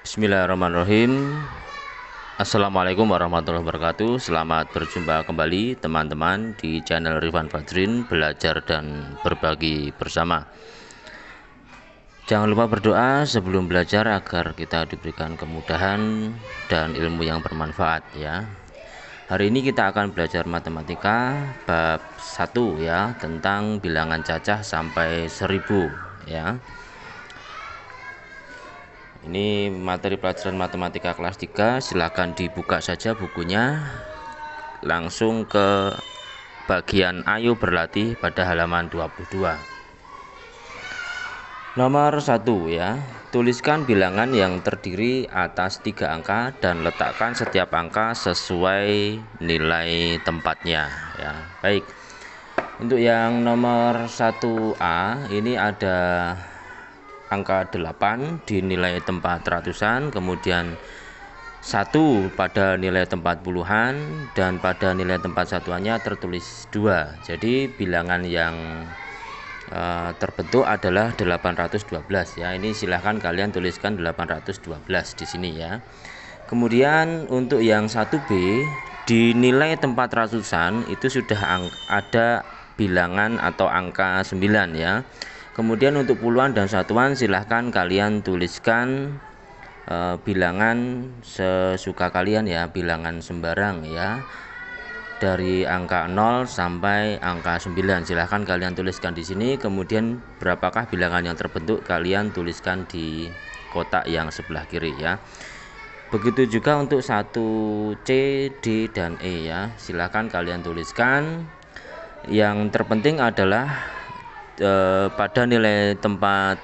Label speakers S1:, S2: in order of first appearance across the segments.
S1: Bismillahirrahmanirrahim Assalamualaikum warahmatullahi wabarakatuh Selamat berjumpa kembali teman-teman di channel Rifan Fadrin Belajar dan berbagi bersama Jangan lupa berdoa sebelum belajar agar kita diberikan kemudahan dan ilmu yang bermanfaat ya Hari ini kita akan belajar matematika bab 1 ya Tentang bilangan cacah sampai 1000 ya ini materi pelajaran matematika kelas 3 silahkan dibuka saja bukunya langsung ke bagian ayu berlatih pada halaman 22 nomor 1 ya tuliskan bilangan yang terdiri atas tiga angka dan letakkan setiap angka sesuai nilai tempatnya ya baik untuk yang nomor 1A ini ada angka 8 di nilai tempat ratusan, kemudian satu pada nilai tempat puluhan dan pada nilai tempat satuannya tertulis dua. Jadi bilangan yang uh, terbentuk adalah 812 ya. Ini silahkan kalian tuliskan 812 di sini ya. Kemudian untuk yang 1B di nilai tempat ratusan itu sudah ada bilangan atau angka 9 ya Kemudian untuk puluhan dan satuan silahkan kalian tuliskan e, bilangan sesuka kalian ya, bilangan sembarang ya. Dari angka 0 sampai angka 9 silahkan kalian tuliskan di sini. Kemudian berapakah bilangan yang terbentuk kalian tuliskan di kotak yang sebelah kiri ya. Begitu juga untuk satu C, D dan E ya. Silahkan kalian tuliskan. Yang terpenting adalah e, pada nilai tempat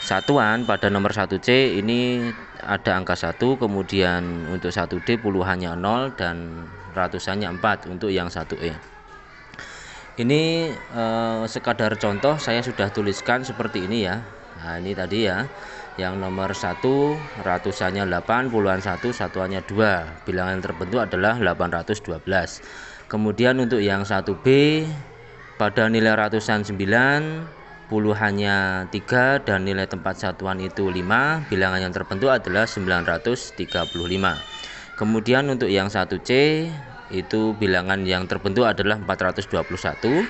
S1: satuan pada nomor 1C ini ada angka 1 kemudian untuk 1D puluhannya 0 dan ratusannya 4 untuk yang 1E ini eh, sekadar contoh saya sudah tuliskan seperti ini ya nah ini tadi ya yang nomor 1 ratusannya 8 puluhan 1 satuannya 2 bilangan terbentuk adalah 812 kemudian untuk yang 1B pada nilai ratusan 9 puluhannya 3 dan nilai tempat satuan itu 5 bilangan yang terbentuk adalah 935 kemudian untuk yang 1C itu bilangan yang terbentuk adalah 421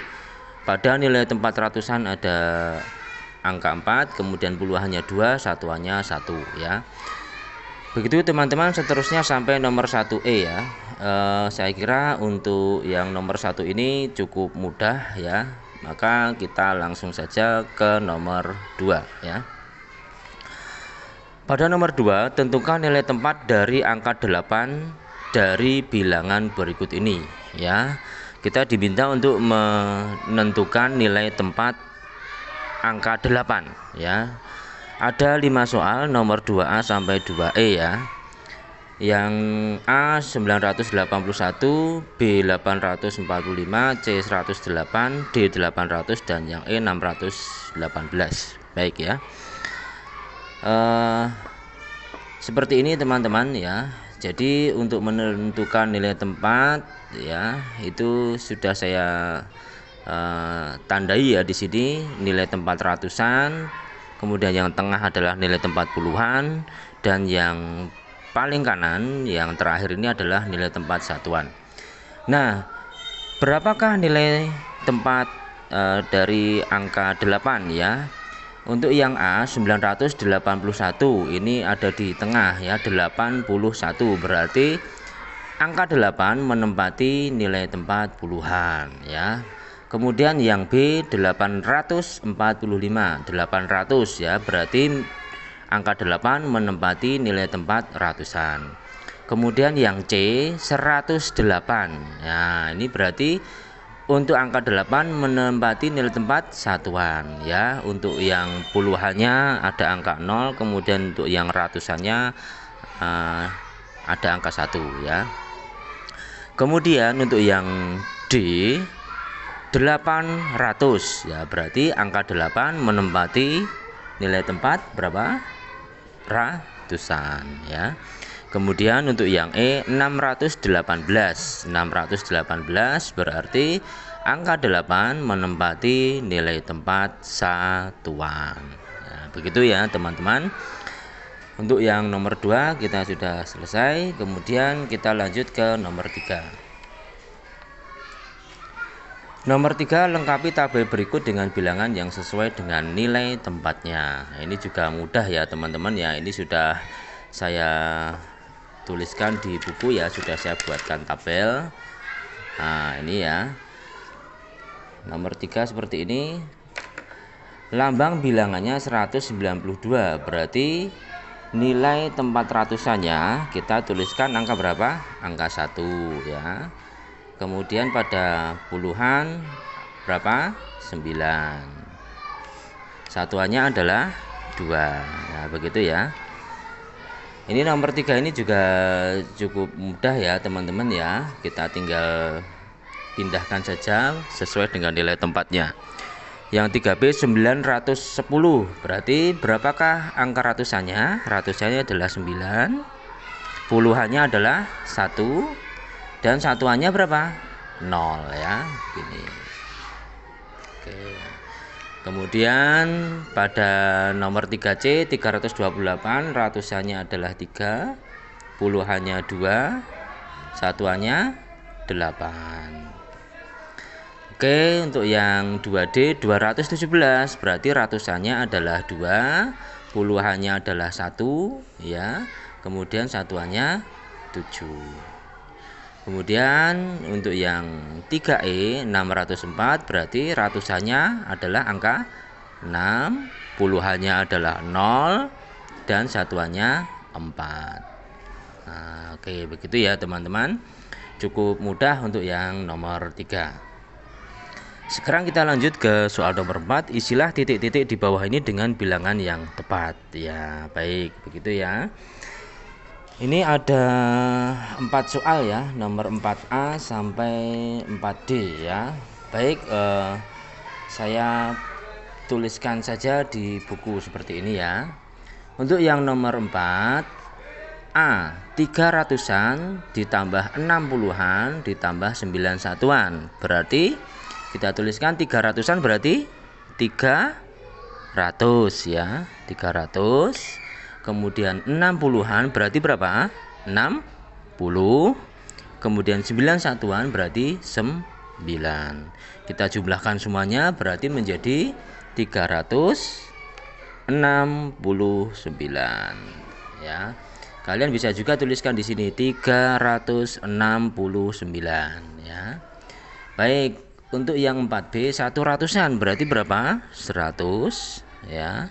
S1: pada nilai tempat ratusan ada angka 4 kemudian puluhannya 2 satuannya 1 ya begitu teman-teman seterusnya sampai nomor 1E ya e, saya kira untuk yang nomor satu ini cukup mudah ya maka kita langsung saja ke nomor 2 ya pada nomor 2 tentukan nilai tempat dari angka 8 dari bilangan berikut ini ya kita diminta untuk menentukan nilai tempat angka 8 ya ada 5 soal nomor 2A sampai 2E ya. Yang A 981, B 845, C 108, D 800 dan yang E 618. Baik ya. Uh, seperti ini teman-teman ya. Jadi untuk menentukan nilai tempat ya itu sudah saya uh, tandai ya di sini nilai tempat ratusan kemudian yang tengah adalah nilai tempat puluhan dan yang paling kanan yang terakhir ini adalah nilai tempat satuan nah berapakah nilai tempat e, dari angka 8 ya untuk yang A 981 ini ada di tengah ya 81 berarti angka 8 menempati nilai tempat puluhan ya kemudian yang B 845 800 ya berarti angka 8 menempati nilai tempat ratusan kemudian yang C 108 nah ya, ini berarti untuk angka 8 menempati nilai tempat satuan ya untuk yang puluhannya ada angka 0 kemudian untuk yang ratusannya uh, ada angka 1 ya kemudian untuk yang D 800 ya berarti angka 8 menempati nilai tempat berapa ratusan ya kemudian untuk yang E 618 618 berarti angka 8 menempati nilai tempat satuan ya, begitu ya teman-teman untuk yang nomor 2 kita sudah selesai kemudian kita lanjut ke nomor 3 Nomor tiga lengkapi tabel berikut dengan bilangan yang sesuai dengan nilai tempatnya. Ini juga mudah ya teman-teman ya. Ini sudah saya tuliskan di buku ya. Sudah saya buatkan tabel. Nah ini ya. Nomor tiga seperti ini. Lambang bilangannya 192 berarti nilai tempat ratusannya kita tuliskan angka berapa? Angka satu ya kemudian pada puluhan berapa 9 satuannya adalah dua nah, begitu ya ini nomor tiga ini juga cukup mudah ya teman-teman ya kita tinggal pindahkan saja sesuai dengan nilai tempatnya yang 3B 910 berarti berapakah angka ratusannya ratusannya adalah 9 puluhannya adalah 1 dan satuannya berapa 0 ya Gini. Oke kemudian pada nomor 3C 328 ratusannya adalah 3 puluhannya 2 satuannya 8 Oke, untuk yang 2D 217 berarti ratusannya adalah 2, puluhannya adalah 1 ya. Kemudian satuannya 7. Kemudian untuk yang 3E 604 berarti ratusannya adalah angka 6, puluhannya adalah 0 dan satuannya 4. Nah, oke begitu ya teman-teman. Cukup mudah untuk yang nomor 3. Sekarang kita lanjut ke soal nomor 4. Isilah titik-titik di bawah ini dengan bilangan yang tepat. Ya, baik begitu ya ini ada empat soal ya nomor 4A sampai 4D ya baik eh, saya tuliskan saja di buku seperti ini ya untuk yang nomor 4 A tiga ratusan ditambah enam puluhan ditambah sembilan satuan berarti kita tuliskan tiga ratusan berarti tiga ratus ya tiga ratus kemudian 60-an berarti berapa? 60 kemudian 9 satuan berarti 9 kita jumlahkan semuanya berarti menjadi 369 ya kalian bisa juga tuliskan di sini 369 ya baik untuk yang 4B 100-an berarti berapa 100 ya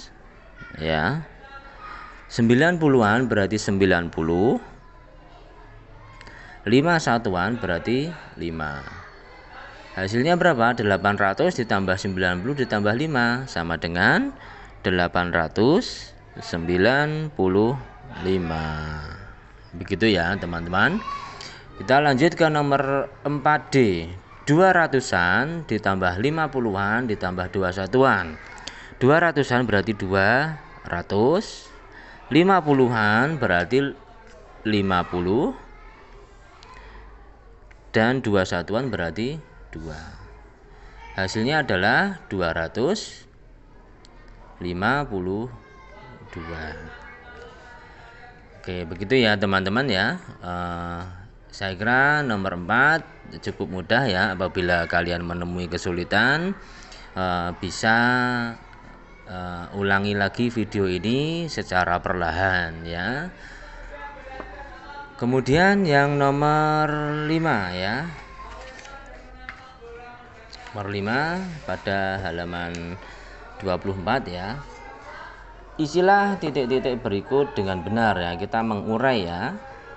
S1: ya 90-an berarti 90 5 satuan berarti 5 hasilnya berapa 800 ditambah 90 ditambah 5 sama dengan 895 begitu ya teman-teman kita lanjut ke nomor 4D 200-an ditambah 50-an ditambah 2 satuan 200-an berarti 200 50-an berarti 50 dan 21-an berarti 2 hasilnya adalah 252 oke begitu ya teman-teman ya uh, saya kira nomor 4 cukup mudah ya apabila kalian menemui kesulitan uh, bisa uh, ulangi lagi video ini secara perlahan ya kemudian yang nomor 5 ya nomor 5 pada halaman 24 ya isilah titik-titik berikut dengan benar ya kita mengurai ya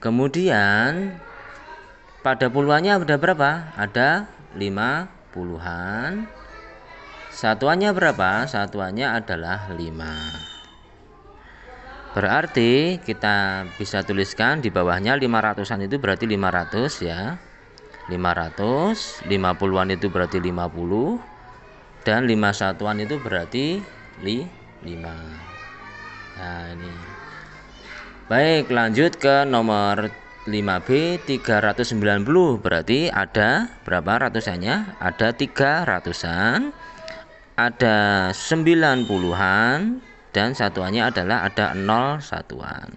S1: Kemudian pada puluhannya ada berapa? Ada lima puluhan. Satuannya berapa? Satuannya adalah lima. Berarti kita bisa tuliskan di bawahnya lima ratusan itu berarti lima ratus ya. Lima ratus lima puluhan itu berarti lima puluh dan lima satuan itu berarti lima. Nah, ini Baik, lanjut ke nomor 5B 390 berarti ada berapa ratusannya? Ada 300-an, ada 90-an dan satuannya adalah ada 0 satuan.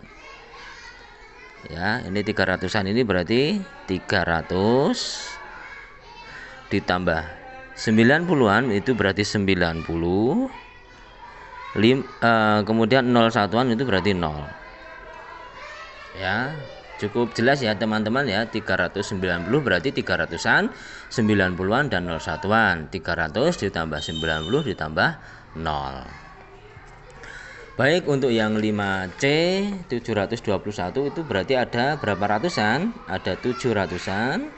S1: Ya, ini 300-an ini berarti 300 ditambah 90-an itu berarti 90. Lim, uh, kemudian 0 satuan itu berarti 0 ya cukup jelas ya teman-teman ya 390 berarti 300-an 90-an dan 0 satuan 300 ditambah 90 ditambah 0 baik untuk yang 5C 721 itu berarti ada berapa ratusan ada 700-an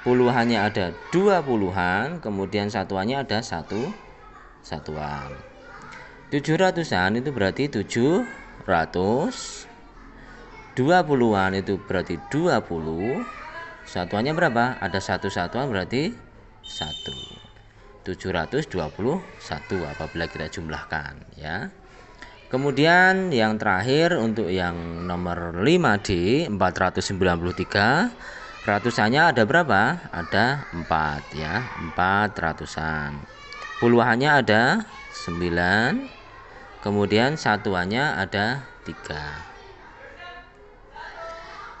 S1: puluhannya ada 20-an kemudian satuannya ada 1 satuan 700-an itu berarti 700 20-an itu berarti 20 satuannya berapa ada satu satuan berarti 1 721 apabila kita jumlahkan ya kemudian yang terakhir untuk yang nomor 5D 493 ratusannya ada berapa? Ada 4 ya, 4 ratusan. Puluhannya ada 9. Kemudian satuannya ada 3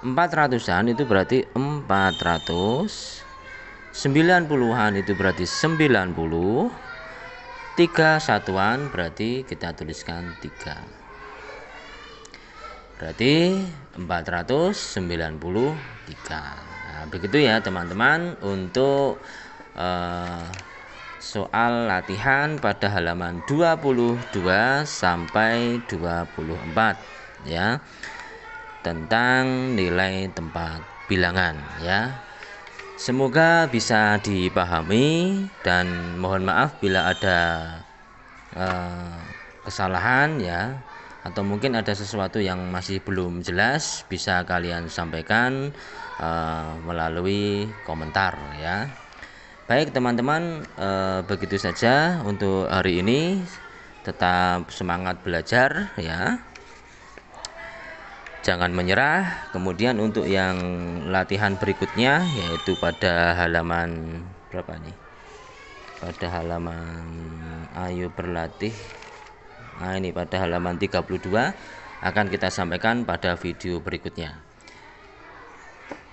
S1: empat ratusan itu berarti empat ratus sembilan puluhan itu berarti sembilan puluh tiga satuan berarti kita tuliskan tiga berarti empat ratus sembilan puluh tiga nah, begitu ya teman-teman untuk uh, soal latihan pada halaman 22 sampai 24 ya tentang nilai tempat bilangan ya. Semoga bisa dipahami dan mohon maaf bila ada uh, kesalahan ya atau mungkin ada sesuatu yang masih belum jelas bisa kalian sampaikan uh, melalui komentar ya baik teman-teman uh, begitu saja untuk hari ini tetap semangat belajar ya jangan menyerah. Kemudian untuk yang latihan berikutnya yaitu pada halaman berapa nih? Pada halaman ayo berlatih. Nah, ini pada halaman 32 akan kita sampaikan pada video berikutnya.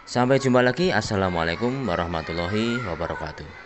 S1: Sampai jumpa lagi. Assalamualaikum warahmatullahi wabarakatuh.